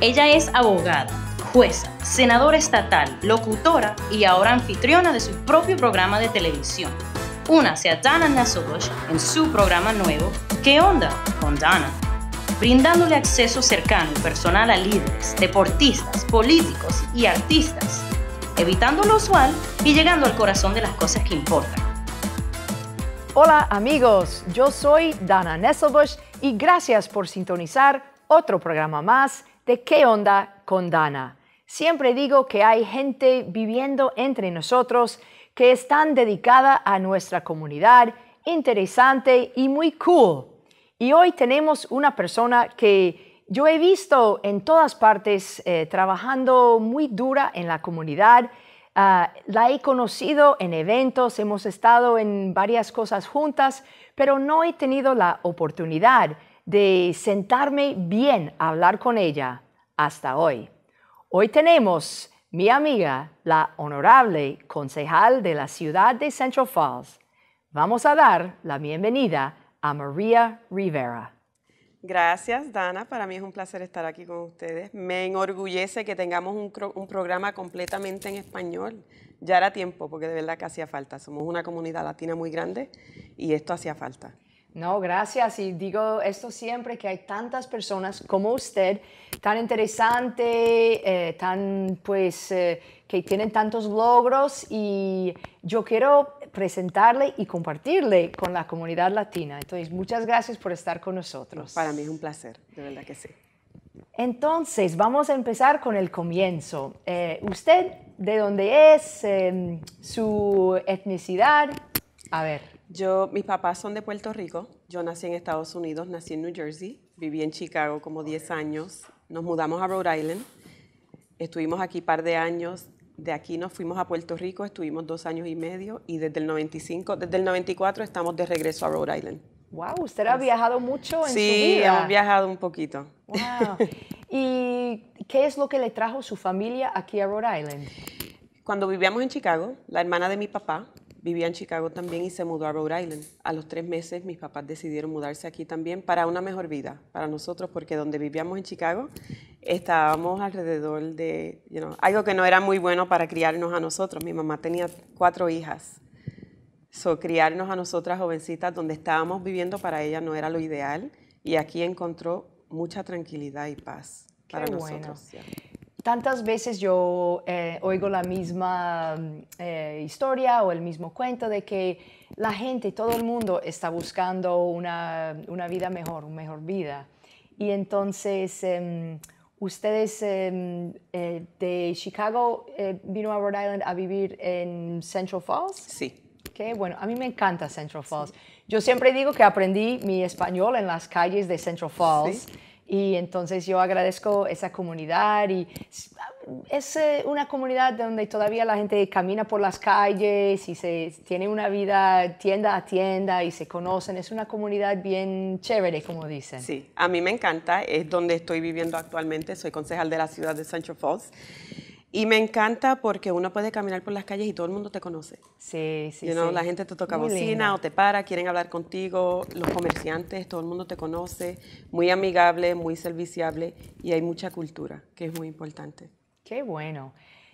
Ella es abogada, jueza, senadora estatal, locutora y ahora anfitriona de su propio programa de televisión. Únase a Dana Nesselbush en su programa nuevo ¿Qué onda? con Dana, brindándole acceso cercano y personal a líderes, deportistas, políticos y artistas, evitando lo usual y llegando al corazón de las cosas que importan. Hola amigos, yo soy Dana Nesselbush y gracias por sintonizar otro programa más de qué onda con Dana. Siempre digo que hay gente viviendo entre nosotros que es dedicada a nuestra comunidad, interesante y muy cool. Y hoy tenemos una persona que yo he visto en todas partes eh, trabajando muy dura en la comunidad. Ah, la he conocido en eventos, hemos estado en varias cosas juntas, pero no he tenido la oportunidad de sentarme bien a hablar con ella hasta hoy. Hoy tenemos mi amiga, la honorable concejal de la ciudad de Central Falls. Vamos a dar la bienvenida a María Rivera. Gracias, Dana. Para mí es un placer estar aquí con ustedes. Me enorgullece que tengamos un, un programa completamente en español. Ya era tiempo, porque de verdad que hacía falta. Somos una comunidad latina muy grande y esto hacía falta. No, gracias. Y digo esto siempre, que hay tantas personas como usted, tan interesante, eh, tan, pues, eh, que tienen tantos logros y yo quiero presentarle y compartirle con la comunidad latina. Entonces, muchas gracias por estar con nosotros. Para mí es un placer, de verdad que sí. Entonces, vamos a empezar con el comienzo. Eh, ¿Usted de dónde es? Em, ¿Su etnicidad? A ver. Yo, mis papás son de Puerto Rico. Yo nací en Estados Unidos, nací en New Jersey, viví en Chicago como 10 años. Nos mudamos a Rhode Island. Estuvimos aquí un par de años. De aquí nos fuimos a Puerto Rico, estuvimos dos años y medio y desde el 95, desde el 94 estamos de regreso a Rhode Island. Wow, usted ha viajado mucho en sí, su vida. Sí, hemos viajado un poquito. Wow. ¿Y qué es lo que le trajo su familia aquí a Rhode Island? Cuando vivíamos en Chicago, la hermana de mi papá vivía en Chicago también y se mudó a Rhode Island. A los tres meses mis papás decidieron mudarse aquí también para una mejor vida, para nosotros, porque donde vivíamos en Chicago estábamos alrededor de algo que no era muy bueno para criarnos a nosotros. Mi mamá tenía cuatro hijas. So, criarnos a nosotras jovencitas donde estábamos viviendo para ella no era lo ideal y aquí encontró mucha tranquilidad y paz para nosotros tantas veces yo eh, oigo la misma mm, eh, historia o el mismo cuento de que la gente, todo el mundo está buscando una, vida mejor, una mejor vida. Y entonces, em, ustedes em, eh, de Chicago vino a Rhode Island a vivir en Central Falls. Sí. Qué bueno, a mí me encanta Central Falls. Yo siempre digo que aprendí mi español en las calles de Central Falls. Sí y entonces yo agradezco esa comunidad y es eh, una comunidad donde todavía la gente camina por las calles y se tiene una vida tienda a tienda y se conocen. Es una comunidad bien chévere, como dicen. Sí, a mí me encanta. Es donde estoy viviendo actualmente. Soy concejal de la ciudad de Sancho Falls. Y me encanta porque uno puede caminar por las calles y todo el mundo te conoce. Sí, sí, sí. La gente te toca bocina o te para, quieren hablar contigo, los comerciantes, todo el mundo te conoce, muy amigable, muy serviciable y hay mucha cultura, que es muy importante. Qué bueno.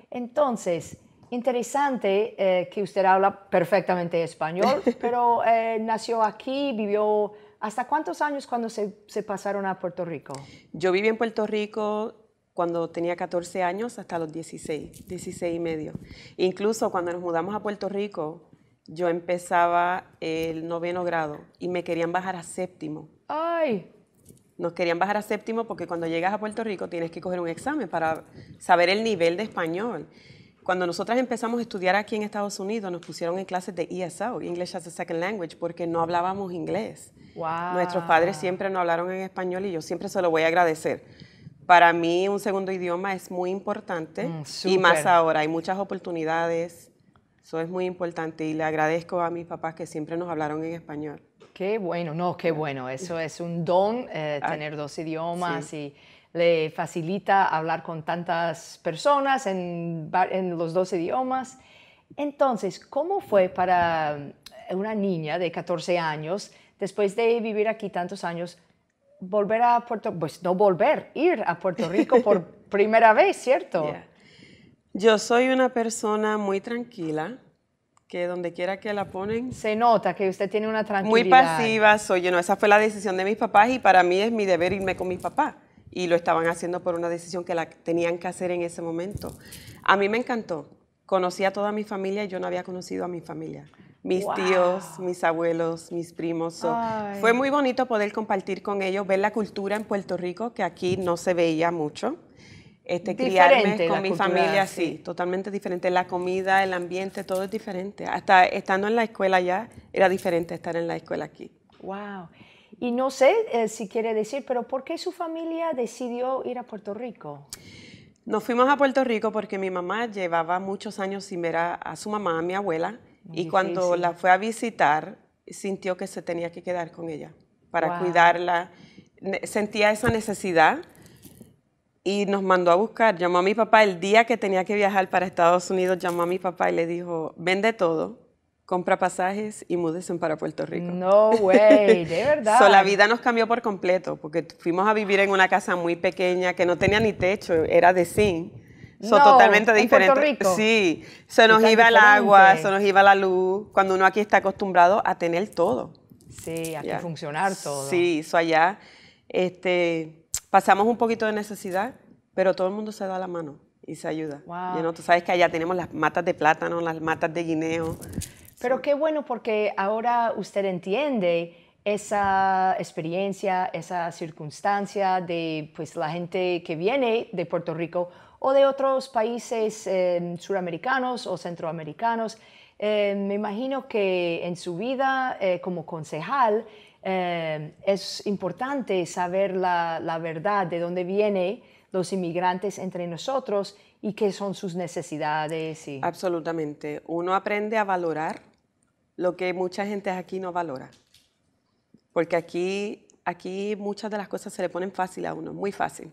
Entonces, interesante eh, que usted habla perfectamente español, pero eh, nació aquí, vivió... ¿Hasta cuántos años cuando se pasaron a Puerto Rico? Yo viví en Puerto Rico cuando tenía 14 años hasta los 16, 16 y medio. Incluso cuando nos mudamos a Puerto Rico, yo empezaba el noveno grado y me querían bajar a séptimo. ¡Ay! Nos querían bajar a séptimo porque cuando llegas a Puerto Rico tienes que coger un examen para saber el nivel de español. Cuando nosotras empezamos a estudiar aquí en Estados Unidos, nos pusieron en clases de ESO, English as a Second Language, porque no hablábamos inglés. Wow. Nuestros padres siempre nos hablaron en español y yo siempre se lo voy a agradecer para mí un segundo idioma es muy importante mm, y más ahora, hay muchas oportunidades, eso es muy importante y le agradezco a mis papás que siempre nos hablaron en español. Qué bueno, no, qué bueno, eso es un don eh, ah, tener dos idiomas y le facilita hablar con tantas personas en, en los dos idiomas. Entonces, ¿cómo fue para una niña de 14 años, después de vivir aquí tantos años, volver a Puerto pues no volver, ir a Puerto Rico por primera vez, ¿cierto? Yo soy una persona muy tranquila, que donde quiera que la ponen... Se nota que usted tiene una tranquilidad. Muy pasiva, soy yo, no, esa fue la decisión de mis papás y para mí es mi deber irme con mi papá. Y lo estaban haciendo por una decisión que la tenían que hacer en ese momento. A mí me encantó conocí a toda mi familia y yo no había conocido a mi familia. Mis tíos, mis abuelos, mis primos. fue muy bonito poder compartir con ellos, ver la cultura en Puerto Rico, que aquí no se veía mucho. Este, criarme con mi familia, sí. totalmente diferente. La comida, el ambiente, todo es diferente. Hasta estando en la escuela ya, era diferente estar en la escuela aquí. Wow. Y no sé eh, si quiere decir, pero ¿por qué su familia decidió ir a Puerto Rico? Nos fuimos a Puerto Rico porque mi mamá llevaba muchos años sin ver a, su mamá, a mi abuela, y cuando la fue a visitar, sintió que se tenía que quedar con ella para cuidarla. Sentía esa necesidad y nos mandó a buscar. Llamó a mi papá el día que tenía que viajar para Estados Unidos, llamó a mi papá y le dijo, vende todo, compra pasajes y múdese para Puerto Rico. No way, de verdad. la vida nos cambió por completo, porque fuimos a vivir en una casa muy pequeña que no tenía ni techo, era de zinc. no, totalmente diferente. En Puerto Rico. Sí, se nos iba el agua, se nos iba la luz, cuando uno aquí está acostumbrado a tener todo. Sí, a que funcionar todo. Sí, eso allá este, pasamos un poquito de necesidad, pero todo el mundo se da la mano y se ayuda. Wow. ¿no? Tú sabes que allá tenemos las matas de plátano, las matas de guineo, pero qué bueno porque ahora usted entiende esa experiencia, esa circunstancia de pues, la gente que viene de Puerto Rico o de otros países eh, suramericanos o centroamericanos. Eh, me imagino que en su vida eh, como concejal es importante saber la, verdad de dónde vienen los inmigrantes entre nosotros y qué son sus necesidades. Absolutamente. Uno aprende a valorar lo que mucha gente aquí no valora. Porque aquí, aquí muchas de las cosas se le ponen fácil a uno, muy fácil.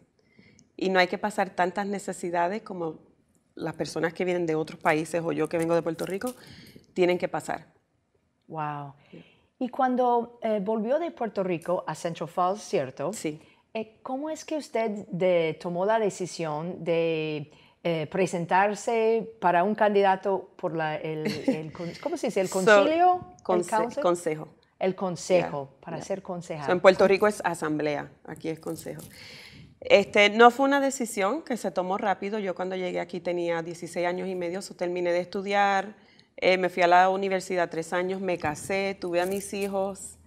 Y no hay que pasar tantas necesidades como las personas que vienen de otros países o yo que vengo de Puerto Rico tienen que pasar. Wow. Y cuando eh, volvió de Puerto Rico a Central Falls, ¿cierto? Sí. Eh, ¿Cómo es que usted tomó la decisión de eh, presentarse para un candidato por la, el, ¿cómo se dice? ¿El concilio? el consejo. El consejo, para ser concejal. en Puerto Rico es asamblea, aquí es consejo. Este, no fue una decisión que se tomó rápido. Yo cuando llegué aquí tenía 16 años y medio, terminé de estudiar, eh, me fui a la universidad tres años, me casé, tuve a mis hijos,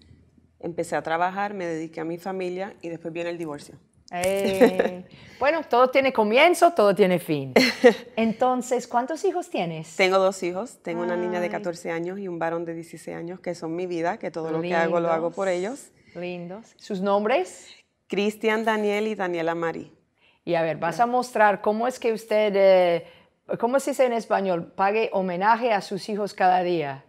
empecé a trabajar, me dediqué a mi familia y después viene el divorcio. Eh, bueno, todo tiene comienzo, todo tiene fin. Entonces, ¿cuántos hijos tienes? Tengo dos hijos. Tengo una niña de 14 años y un varón de 16 años que son mi vida, que todo lo que hago lo hago por ellos. Lindos. ¿Sus nombres? Cristian Daniel y Daniela Mari. Y a ver, vas a mostrar cómo es que usted eh, ¿Cómo se dice en español? Pague homenaje a sus hijos cada día.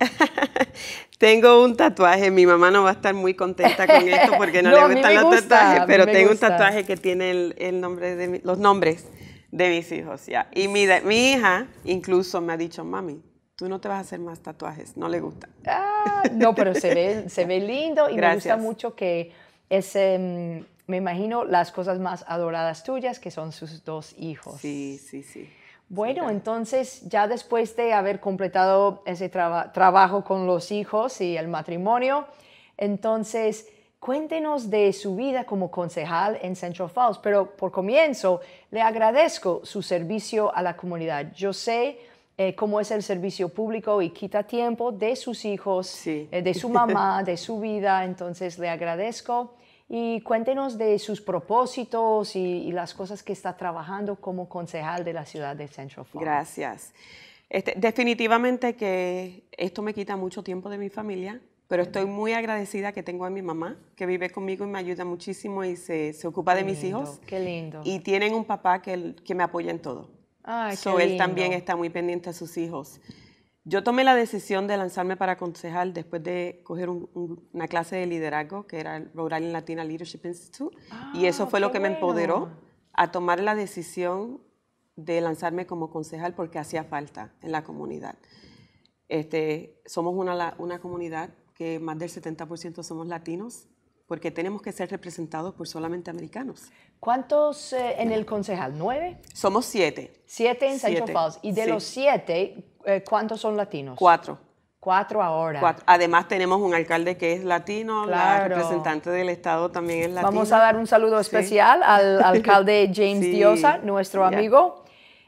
tengo un tatuaje. Mi mamá no va a estar muy contenta con esto porque no, le gustan los tatuajes, pero tengo un tatuaje que tiene el, nombre de los nombres de mis hijos. ya. Y mi, mi hija incluso me ha dicho, mami, tú no te vas a hacer más tatuajes, no le gusta. Ah, no, pero se ve, lindo y me gusta mucho que es, em, me imagino, las cosas más adoradas tuyas, que son sus dos hijos. Sí, sí, sí. Bueno, entonces ya después de haber completado ese trabajo con los hijos y el matrimonio, entonces cuéntenos de su vida como concejal en Central Falls, pero por comienzo le agradezco su servicio a la comunidad. Yo sé eh, cómo es el servicio público y quita tiempo de sus hijos, eh, de su mamá, de su vida, entonces le agradezco y cuéntenos de sus propósitos y, las cosas que está trabajando como concejal de la ciudad de Central Gracias. Este, definitivamente que esto me quita mucho tiempo de mi familia, pero estoy muy agradecida que tengo a mi mamá, que vive conmigo y me ayuda muchísimo y se, se ocupa de mis hijos. Qué lindo. Y tienen un papá que, que me apoya en todo. Ay, qué lindo. él también está muy pendiente de sus hijos. Yo tomé la decisión de lanzarme para concejal después de coger una clase de liderazgo que era el Rural Latina Leadership Institute y eso ah, fue lo que me empoderó a tomar la decisión de lanzarme como concejal porque hacía falta en la comunidad. Este, somos una, comunidad que más del 70% somos latinos porque tenemos que ser representados por solamente americanos. ¿Cuántos eh, en el concejal? ¿Nueve? Somos siete. Siete en Central Falls. Y de los siete, eh, ¿Cuántos son latinos? Cuatro. Cuatro ahora. Además tenemos un alcalde que es latino, la representante del Estado también es latino. Vamos a dar un saludo especial al alcalde James Diosa, nuestro amigo.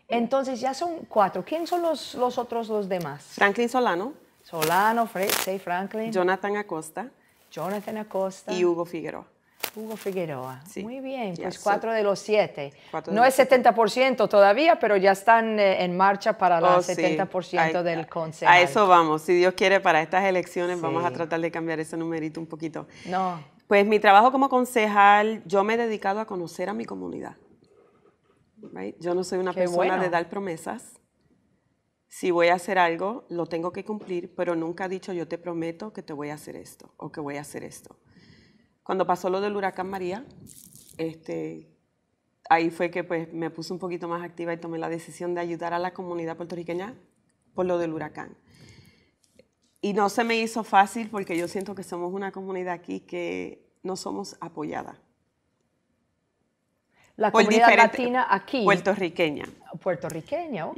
Entonces ya son cuatro. ¿Quién son los, los otros, los demás? Franklin Solano. Solano, Fred, Franklin. Jonathan Acosta. Jonathan Acosta. Y Hugo Figueroa. Hugo Figueroa. Muy bien, pues cuatro de los siete. no es 70% todavía, pero ya están eh, en marcha para los 70% del consejo. A eso vamos. Si Dios quiere, para estas elecciones vamos a tratar de cambiar ese numerito un poquito. No. Pues mi trabajo como concejal, yo me he dedicado a conocer a mi comunidad. Yo no soy una persona de dar promesas. Si voy a hacer algo, lo tengo que cumplir, pero nunca he dicho yo te prometo que te voy a hacer esto o que voy a hacer esto cuando pasó lo del huracán María, este, ahí fue que pues, me puse un poquito más activa y tomé la decisión de ayudar a la comunidad puertorriqueña por lo del huracán. Y no se me hizo fácil porque yo siento que somos una comunidad aquí que no somos apoyada. La comunidad latina aquí. Puertorriqueña. Puertorriqueña, ok.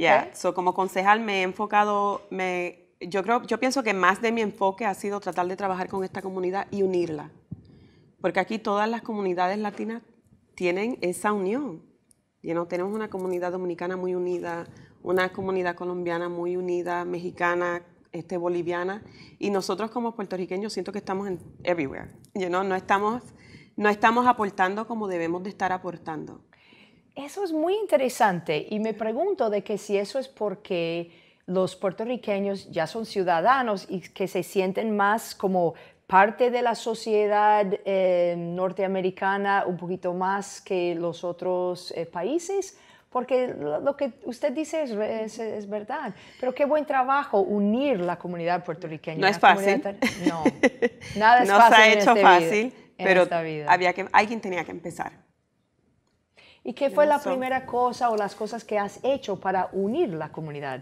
como concejal me he enfocado, me, yo, creo, yo pienso que más de mi enfoque ha sido tratar de trabajar con esta comunidad y unirla porque aquí todas las comunidades latinas tienen esa unión. no tenemos una comunidad dominicana muy unida, una comunidad colombiana muy unida, mexicana, este, boliviana, y nosotros como puertorriqueños siento que estamos en everywhere. no, no, estamos, no estamos aportando como debemos de estar aportando. Eso es muy interesante y me pregunto de que si eso es porque los puertorriqueños ya son ciudadanos y que se sienten más como parte de la sociedad eh, norteamericana un poquito más que los otros eh, países, porque lo que usted dice es, es, verdad. Pero qué buen trabajo unir la comunidad puertorriqueña. No es fácil. No, nada es fácil. No se ha hecho fácil, pero había que, alguien tenía que empezar. ¿Y qué fue la primera cosa o las cosas que has hecho para unir la comunidad?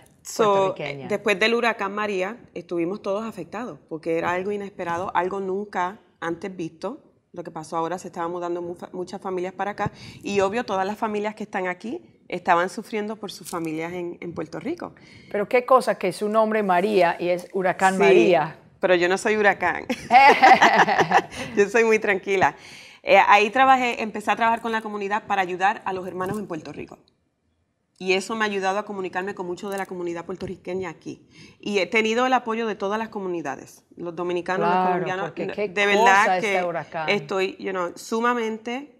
Eh, después del huracán María, estuvimos todos afectados, porque era algo inesperado, algo nunca antes visto. Lo que pasó ahora, se estaban mudando muchas familias para acá. Y obvio, todas las familias que están aquí estaban sufriendo por sus familias en, Puerto Rico. Pero qué cosa que su nombre María y es huracán María. Pero yo no soy huracán. yo soy muy tranquila. Eh, ahí trabajé, empecé a trabajar con la comunidad para ayudar a los hermanos en Puerto Rico y eso me ha ayudado a comunicarme con mucho de la comunidad puertorriqueña aquí. Y he tenido el apoyo de todas las comunidades, los dominicanos, los colombianos. de verdad que este estoy you sumamente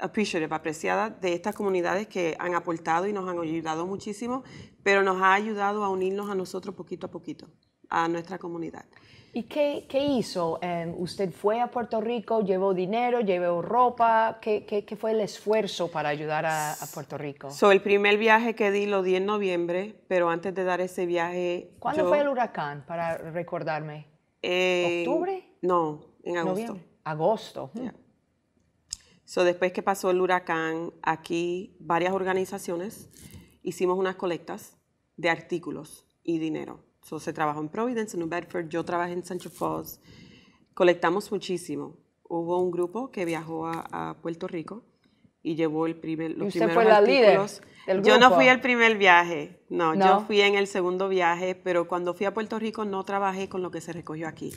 apreciada de estas comunidades que han aportado y nos han ayudado muchísimo, pero nos ha ayudado a unirnos a nosotros poquito a poquito, a nuestra comunidad. ¿Y qué, hizo? Em, ¿Usted fue a Puerto Rico, llevó dinero, llevó ropa? ¿Qué, fue el esfuerzo para ayudar a, Puerto Rico? el primer viaje que di lo di en noviembre, pero antes de dar ese viaje... ¿Cuándo fue el huracán, para recordarme? Eh, ¿Octubre? No, en agosto. Agosto. Hmm. después que pasó el huracán, aquí varias organizaciones hicimos unas colectas de artículos y dinero. So, se trabajó en Providence, en New Bedford, yo trabajé en Sancho Falls. Colectamos muchísimo. Hubo un grupo que viajó a, Puerto Rico y llevó el primer, los usted fue la Líder Yo no fui el primer viaje, no, no, yo fui en el segundo viaje, pero cuando fui a Puerto Rico no trabajé con lo que se recogió aquí.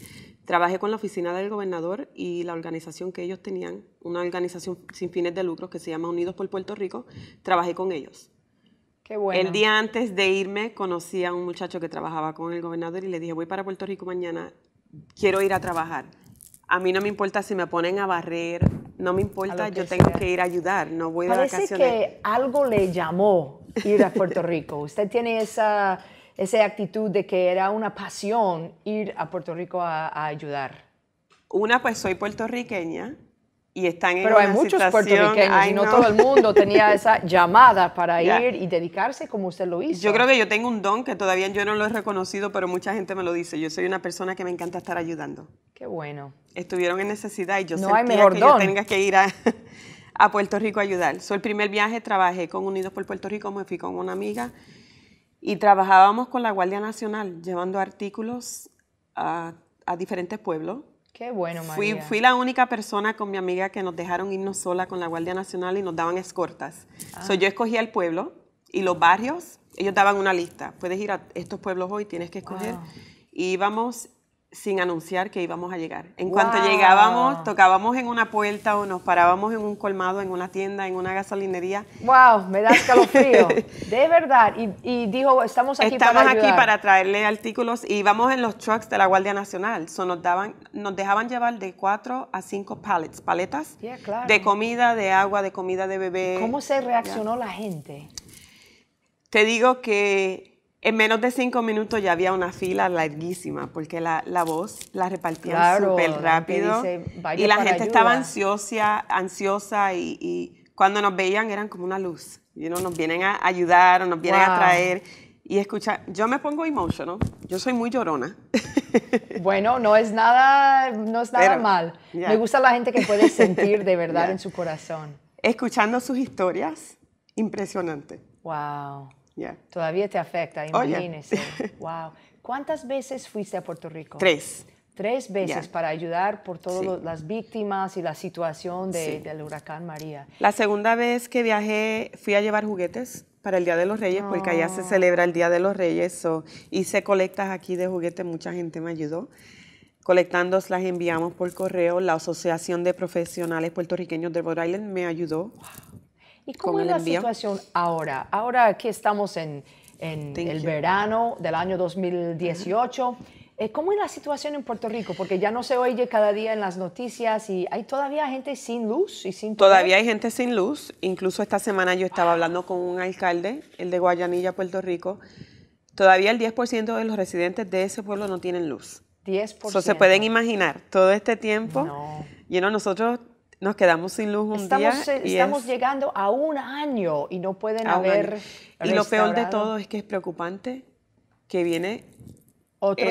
Trabajé con la oficina del gobernador y la organización que ellos tenían, una organización sin fines de lucro que se llama Unidos por Puerto Rico, trabajé con ellos. El día antes de irme conocí a un muchacho que trabajaba con el gobernador y le dije, voy para Puerto Rico mañana, quiero ir a trabajar. A mí no me importa si me ponen a barrer, no me importa, yo tengo que ir a ayudar, no voy de Parece que algo le llamó ir a Puerto Rico. Usted tiene esa, esa actitud de que era una pasión ir a Puerto Rico a ayudar. Una, pues soy puertorriqueña, y están en Pero hay muchos puertorriqueños y no, todo el mundo tenía esa llamada para ir y dedicarse como usted lo hizo. Yo creo que yo tengo un don que todavía yo no lo he reconocido, pero mucha gente me lo dice. Yo soy una persona que me encanta estar ayudando. Qué bueno. Estuvieron en necesidad y yo no sentía que don. yo tenga que ir a, Puerto Rico a ayudar. Fue el primer viaje trabajé con Unidos por Puerto Rico, me fui con una amiga y trabajábamos con la Guardia Nacional llevando artículos a diferentes pueblos Qué bueno, María. Fui, la única persona con mi amiga que nos dejaron irnos sola con la Guardia Nacional y nos daban escortas. Ah. yo escogía el pueblo y los barrios, ellos daban una lista. Puedes ir a estos pueblos hoy, tienes que escoger. Y íbamos sin anunciar que íbamos a llegar. En cuanto llegábamos, tocábamos en una puerta o nos parábamos en un colmado, en una tienda, en una gasolinería. ¡Wow! Me da escalofrío. de verdad. Y, dijo, estamos aquí para aquí para traerle artículos y íbamos en los trucks de la Guardia Nacional. So nos, daban, nos dejaban llevar de cuatro a cinco pallets, paletas de comida, de agua, de comida de bebé. ¿Cómo se reaccionó la gente? Te digo que en menos de cinco minutos ya había una fila larguísima, porque la, voz la repartían súper rápido. y la gente estaba ansiosa, ansiosa y, cuando nos veían eran como una luz. y nos vienen a ayudar o nos vienen a traer. Y escucha, yo me pongo emotional, yo soy muy llorona. Bueno, no es nada, no mal. Me gusta la gente que puede sentir de verdad en su corazón. Escuchando sus historias, impresionante. Wow. Todavía te afecta, imagínese. wow. ¿Cuántas veces fuiste a Puerto Rico? Tres. Tres veces para ayudar por todas las víctimas y la situación del huracán María. La segunda vez que viajé fui a llevar juguetes para el Día de los Reyes, porque allá se ah. celebra el Día de los Reyes. Y hice colectas aquí de juguetes, mucha gente me ayudó. Colectando las enviamos por correo. La Asociación de Profesionales Puertorriqueños de Rhode Island me ayudó. ¿Y cómo es la situación ahora? Ahora que estamos en, el verano del año 2018, eh, ¿cómo es la situación en Puerto Rico? Porque ya no se oye cada día en las noticias y hay todavía gente sin luz y sin... Todavía hay gente sin luz. Incluso esta semana yo estaba ah. hablando con un alcalde, el de Guayanilla, Puerto Rico. Todavía el 10% de los residentes de ese pueblo no tienen luz. 10%. se pueden imaginar, todo este tiempo, no. nosotros nos quedamos sin luz un día. Y estamos llegando a un año y no pueden haber. Y lo peor de todo es que es preocupante que viene otra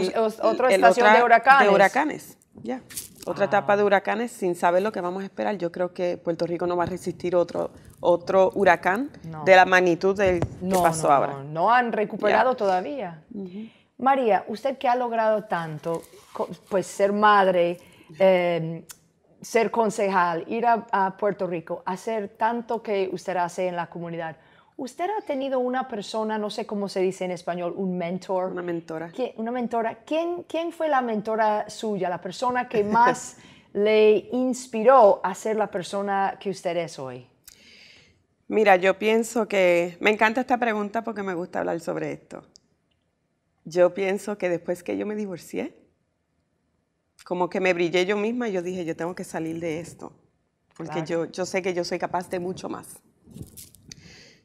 estación de huracanes. huracanes, ya. Otra etapa ah. de huracanes sin saber lo que vamos a esperar. Yo creo que Puerto Rico no va a resistir otro, otro huracán de la magnitud del no, que pasó ahora. No, han recuperado todavía. María, usted que ha logrado tanto, pues ser madre, eh, ser concejal, ir a, Puerto Rico, hacer tanto que usted hace en la comunidad. ¿Usted ha tenido una persona, no sé cómo se dice en español, un mentor? Una mentora. una mentora. ¿Quién, ¿Quién fue la mentora suya, la persona que más le inspiró a ser la persona que usted es hoy? Mira, yo pienso que me encanta esta pregunta porque me gusta hablar sobre esto. Yo pienso que después que yo me divorcié, como que me brillé yo misma y yo dije, yo tengo que salir de esto, porque yo, yo sé que yo soy capaz de mucho más.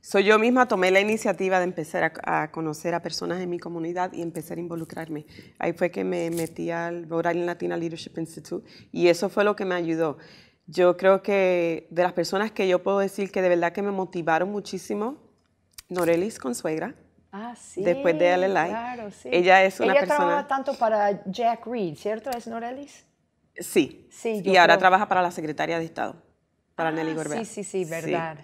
Soy yo misma tomé la iniciativa de empezar a, conocer a personas en mi comunidad y empezar a involucrarme. Ahí fue que me metí al Rhode Latina Leadership Institute y eso fue lo que me ayudó. Yo creo que de las personas que yo puedo decir que de verdad que me motivaron muchísimo, Norelis Consuegra, Ah, sí. Después de darle Claro, sí. Ella es una persona. Ella trabaja tanto para Jack Reed, ¿cierto? ¿Es Norelis? Sí. Sí. y ahora trabaja para la secretaria de Estado, para ah, Nelly Gorbea. Sí, sí, sí, verdad.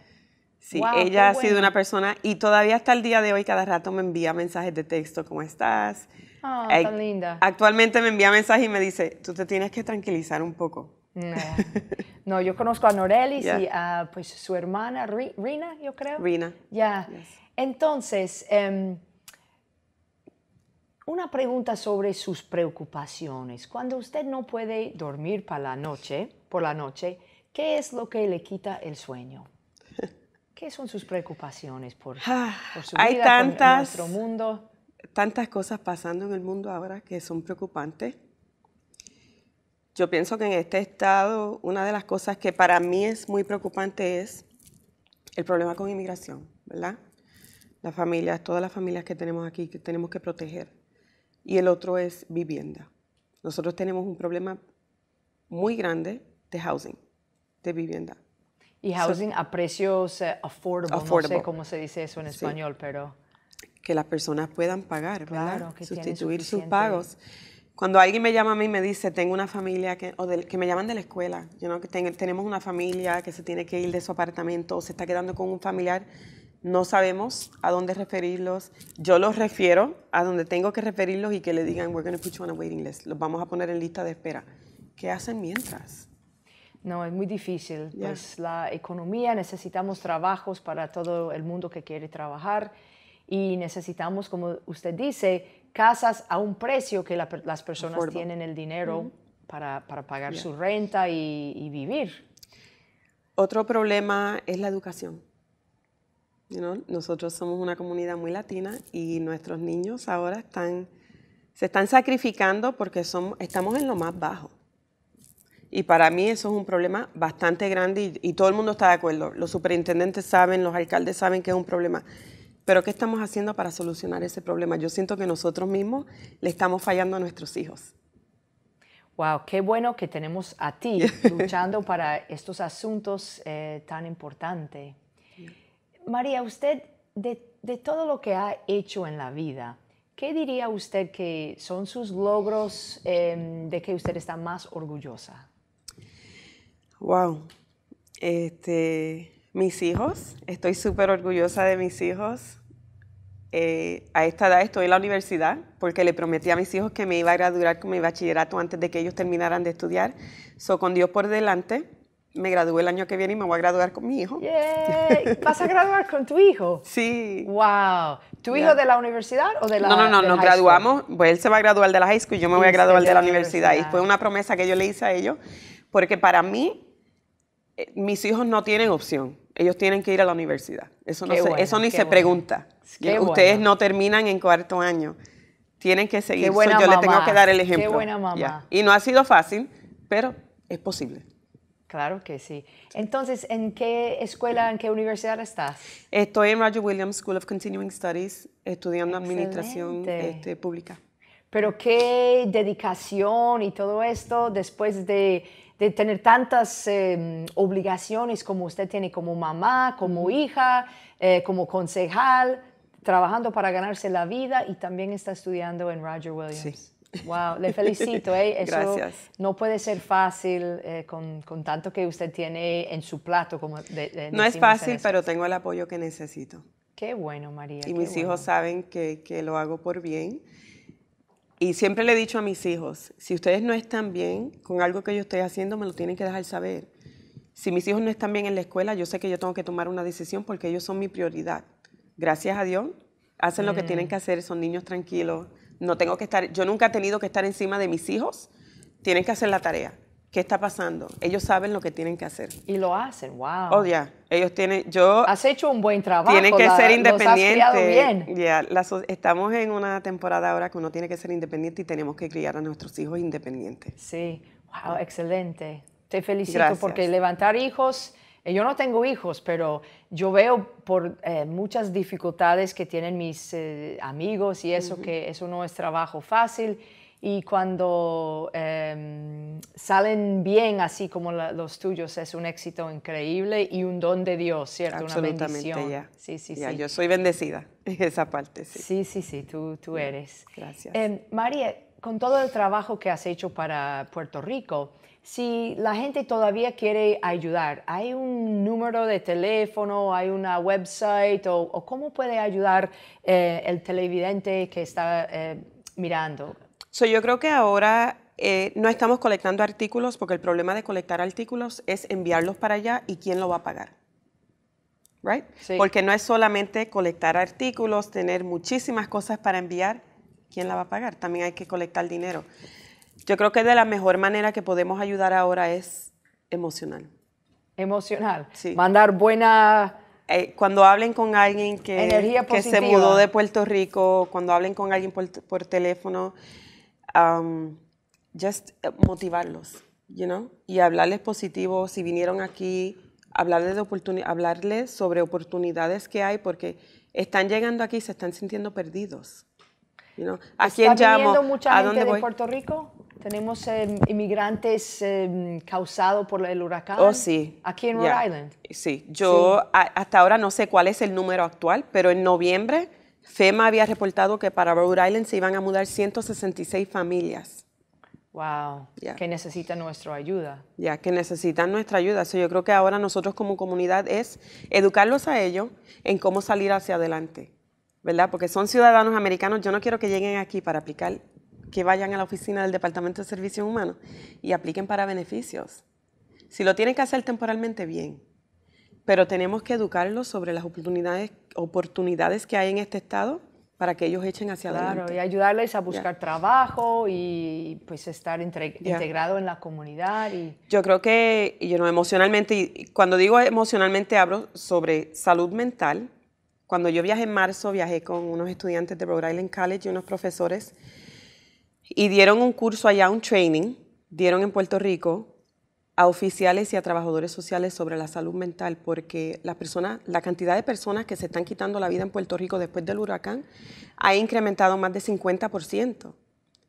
Sí, sí. ella ha sido una persona y todavía hasta el día de hoy cada rato me envía mensajes de texto, ¿cómo estás? Ah, tan linda. Actualmente me envía mensajes y me dice, tú te tienes que tranquilizar un poco No, yo conozco a Norelis y a pues, su hermana Rina, yo creo. Rina. Ya. Entonces, em, una pregunta sobre sus preocupaciones. Cuando usted no puede dormir para la noche, por la noche, ¿qué es lo que le quita el sueño? ¿Qué son sus preocupaciones por, ah, su Hay vida, tantas, nuestro mundo? Tantas cosas pasando en el mundo ahora que son preocupantes. Yo pienso que en este estado una de las cosas que para mí es muy preocupante es el problema con inmigración, ¿verdad? Las familias, todas las familias que tenemos aquí que tenemos que proteger. Y el otro es vivienda. Nosotros tenemos un problema muy grande de housing, de vivienda. Y housing a precios eh, affordable, no sé cómo se dice eso en español, pero... Que las personas puedan pagar, ¿verdad? que Sustituir sus pagos. Cuando alguien me llama a mí y me dice, tengo una familia, que, o del que me llaman de la escuela, yo no que tenemos una familia que se tiene que ir de su apartamento o se está quedando con un familiar, no sabemos a dónde referirlos. Yo los refiero a donde tengo que referirlos y que le digan, we're going to put you on a waiting list, los vamos a poner en lista de espera. ¿Qué hacen mientras? No, es muy difícil. Pues la economía, necesitamos trabajos para todo el mundo que quiere trabajar y necesitamos, como usted dice, casas a un precio que las personas tienen el dinero para, para, pagar su renta y, vivir. Otro problema es la educación. Nosotros somos una comunidad muy latina y nuestros niños ahora están, se están sacrificando porque son, estamos en lo más bajo. Y para mí eso es un problema bastante grande y, y todo el mundo está de acuerdo. Los superintendentes saben, los alcaldes saben que es un problema pero ¿qué estamos haciendo para solucionar ese problema? Yo siento que nosotros mismos le estamos fallando a nuestros hijos. Wow, qué bueno que tenemos a ti luchando para estos asuntos eh, tan importantes. María, usted, de, todo lo que ha hecho en la vida, ¿qué diría usted que son sus logros em, de que usted está más orgullosa? Wow. Este, mis hijos, estoy súper orgullosa de mis hijos. Eh, a esta edad estoy en la universidad porque le prometí a mis hijos que me iba a graduar con mi bachillerato antes de que ellos terminaran de estudiar. So, con Dios por delante, me gradué el año que viene y me voy a graduar con mi hijo. ¿Vas a graduar con tu hijo? Sí. ¡Wow! ¿Tu hijo de la universidad o de la No, no, no, nos graduamos. Pues él se va a graduar de la high school y yo me voy a graduar de, la, universidad. universidad. Y fue una promesa que yo le hice a ellos porque para mí, eh, mis hijos no tienen opción. Ellos tienen que ir a la universidad. Eso, eso ni se pregunta. Ustedes no terminan en cuarto año. Tienen que seguir. yo les tengo que dar el ejemplo. Qué buena mamá. Y no ha sido fácil, pero es posible. Claro que sí. Entonces, ¿en qué escuela, en qué universidad estás? Estoy en Roger Williams School of Continuing Studies, estudiando administración este, pública. Pero qué dedicación y todo esto después de de tener tantas em, obligaciones como usted tiene como mamá, como hija, eh, como concejal, trabajando para ganarse la vida y también está estudiando en Roger Williams. Wow, le felicito, ¿eh? Eso Gracias. no puede ser fácil eh, con, tanto que usted tiene en su plato. Como no es fácil, pero tengo el apoyo que necesito. Qué bueno, María. Y mis hijos saben que, lo hago por bien y siempre le he dicho a mis hijos, si ustedes no están bien con algo que yo estoy haciendo, me lo tienen que dejar saber. Si mis hijos no están bien en la escuela, yo sé que yo tengo que tomar una decisión porque ellos son mi prioridad. Gracias a Dios, hacen lo que tienen que hacer, son niños tranquilos. No tengo que estar, yo nunca he tenido que estar encima de mis hijos, tienen que hacer la tarea. ¿Qué está pasando? Ellos saben lo que tienen que hacer. Y lo hacen, wow. Oh, ya. Ellos tienen, yo... Has hecho un buen trabajo. Tienen que ser independientes. Los has bien. estamos en una temporada ahora que uno tiene que ser independiente y tenemos que criar a nuestros hijos independientes. Sí, wow, excelente. Te felicito porque levantar hijos... Eh, yo no tengo hijos, pero yo veo por eh, muchas dificultades que tienen mis eh, amigos y eso, que eso no es trabajo fácil y cuando em, salen bien así como los tuyos es un éxito increíble y un don de Dios, ¿cierto? Una bendición. Sí, sí, sí. Yo soy bendecida en esa parte, sí. Sí, sí, sí, tú, tú eres. Gracias. Em, María, con todo el trabajo que has hecho para Puerto Rico, si la gente todavía quiere ayudar, ¿hay un número de teléfono, hay una website o, o cómo puede ayudar eh, el televidente que está eh, mirando? So, yo creo que ahora eh, no estamos colectando artículos porque el problema de colectar artículos es enviarlos para allá y quién lo va a pagar. Right? Porque no es solamente colectar artículos, tener muchísimas cosas para enviar, ¿quién la va a pagar? También hay que colectar dinero. Yo creo que de la mejor manera que podemos ayudar ahora es emocional. Emocional. Sí. Mandar buena eh, cuando hablen con alguien que, que, se mudó de Puerto Rico, cuando hablen con alguien por, por teléfono, Um, just eh, motivarlos, you know, y hablarles positivo. Si vinieron aquí, hablarles, de hablarles sobre oportunidades que hay, porque están llegando aquí y se están sintiendo perdidos. You know? ¿A quién llamo? mucha ¿A dónde de Puerto Rico? ¿Tenemos em, inmigrantes em, causados por el huracán? Oh, sí. Aquí en Rhode Island. Sí, yo hasta ahora no sé cuál es el número actual, pero en noviembre FEMA había reportado que para Rhode Island se iban a mudar 166 familias. Wow, que necesitan nuestra ayuda. Ya, que necesitan nuestra ayuda. yo creo que ahora nosotros como comunidad es educarlos a ellos en cómo salir hacia adelante, ¿verdad? Porque son ciudadanos americanos. Yo no quiero que lleguen aquí para aplicar, que vayan a la oficina del Departamento de Servicios Humanos y apliquen para beneficios. Si lo tienen que hacer temporalmente, bien pero tenemos que educarlos sobre las oportunidades, oportunidades que hay en este estado para que ellos echen hacia adelante. y ayudarles a buscar trabajo y pues estar integrados integrado en la comunidad. Y... Yo creo que yo no emocionalmente, y cuando digo emocionalmente hablo sobre salud mental. Cuando yo viajé en marzo, viajé con unos estudiantes de Rhode Island College y unos profesores y dieron un curso allá, un training, dieron en Puerto Rico a oficiales y a trabajadores sociales sobre la salud mental, porque la, la cantidad de personas que se están quitando la vida en Puerto Rico después del huracán ha incrementado más de 50%.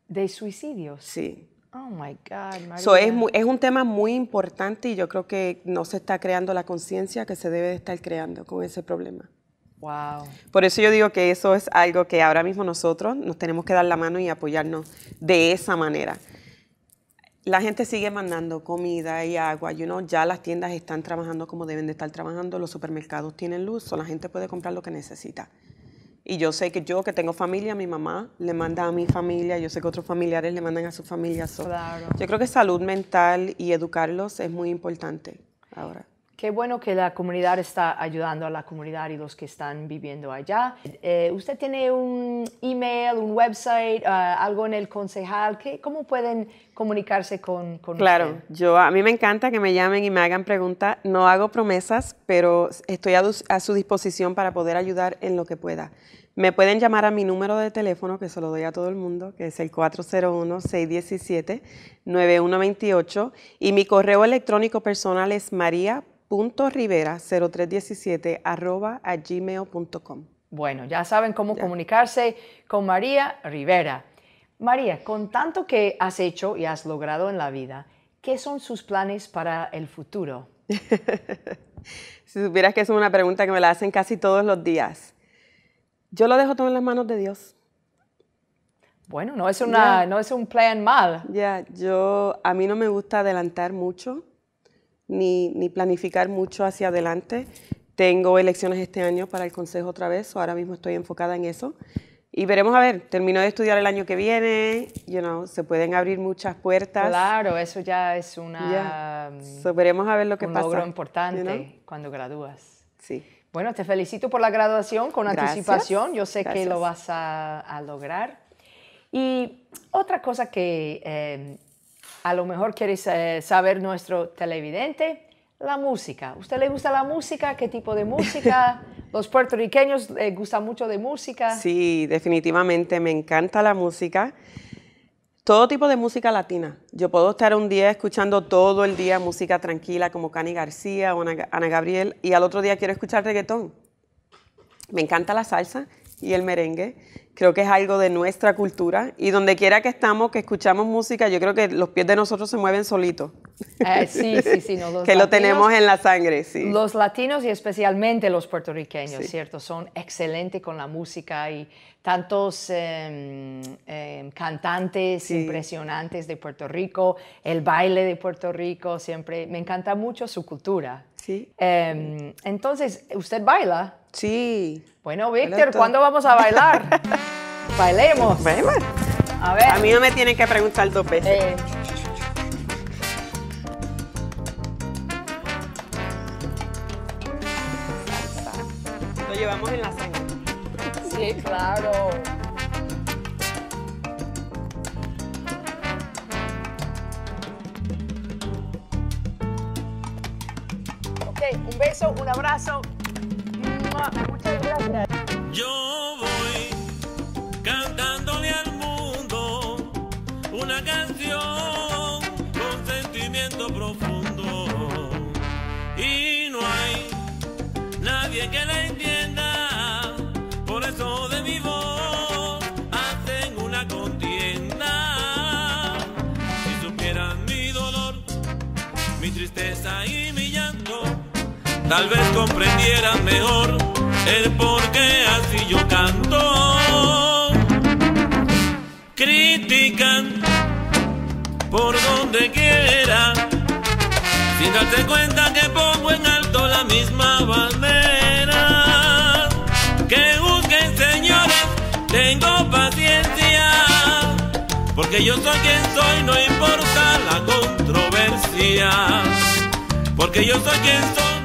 ¿De suicidios? Sí. Oh my God. So es, es, un tema muy importante y yo creo que no se está creando la conciencia que se debe de estar creando con ese problema. Wow. Por eso yo digo que eso es algo que ahora mismo nosotros nos tenemos que dar la mano y apoyarnos de esa manera la gente sigue mandando comida y agua. You ya las tiendas están trabajando como deben de estar trabajando, los supermercados tienen luz, la gente puede comprar lo que necesita. Y yo sé que yo, que tengo familia, mi mamá le manda a mi familia, yo sé que otros familiares le mandan a su familia. Yo creo que salud mental y educarlos es muy importante ahora. Qué bueno que la comunidad está ayudando a la comunidad y los que están viviendo allá. Eh, ¿Usted tiene un email, un website, ah, algo en el concejal? ¿Qué, ¿Cómo pueden comunicarse con, con claro, yo, a mí me encanta que me llamen y me hagan preguntas. No hago promesas, pero estoy a, a su disposición para poder ayudar en lo que pueda. Me pueden llamar a mi número de teléfono, que se lo doy a todo el mundo, que es el 401-617-9128. Y mi correo electrónico personal es maría.com .rivera0317 arroba a gmail.com. Bueno, ya saben cómo comunicarse con María Rivera. María, con tanto que has hecho y has logrado en la vida, ¿qué son sus planes para el futuro? si supieras que es una pregunta que me la hacen casi todos los días. Yo lo dejo todo en las manos de Dios. Bueno, no es, una, no es un plan mal. Ya, yo, a mí no me gusta adelantar mucho ni, planificar mucho hacia adelante. Tengo elecciones este año para el Consejo otra vez, o ahora mismo estoy enfocada en eso. Y veremos a ver, termino de estudiar el año que viene, se pueden abrir muchas puertas. Claro, eso ya es una mm, veremos a ver lo que un logro importante cuando gradúas. Sí. Bueno, te felicito por la graduación con anticipación, yo sé que lo vas a, lograr. Y otra cosa que eh, a lo mejor quiere eh, saber nuestro televidente, la música. ¿Usted le gusta la música? ¿Qué tipo de música? ¿Los puertorriqueños les eh, gusta mucho de música? Sí, definitivamente me encanta la música. Todo tipo de música latina. Yo puedo estar un día escuchando todo el día música tranquila como Cani García o Ana, Ana Gabriel y al otro día quiero escuchar reggaetón. Me encanta la salsa y el merengue. Creo que es algo de nuestra cultura y donde quiera que estamos, que escuchamos música, yo creo que los pies de nosotros se mueven solitos. Eh, sí, sí, sí. que lo tenemos en la sangre, sí. Los latinos y especialmente los puertorriqueños, ¿cierto? Son excelentes con la música y tantos em, em, cantantes impresionantes de Puerto Rico, el baile de Puerto Rico, siempre me encanta mucho su cultura. Sí. Em, entonces, ¿usted baila? Sí. Bueno, Víctor, ¿cuándo vamos a bailar? Bailemos. A ver. A mí no me tienen que preguntar dos veces. Eh. Lo llevamos en la sangre. Sí, claro. un beso, un abrazo. Yo voy cantándole al mundo una canción con sentimiento profundo. Y no hay nadie que la entienda, por eso de mi voz hacen una contienda. Si supieran mi dolor, mi tristeza y mi tal vez comprendieran mejor el por qué así yo canto. Critican por donde quiera, sin darse cuenta que pongo en alto la misma bandera. Que busquen, señores, tengo paciencia, porque yo soy quien soy, no importa la controversia, porque yo soy quien soy.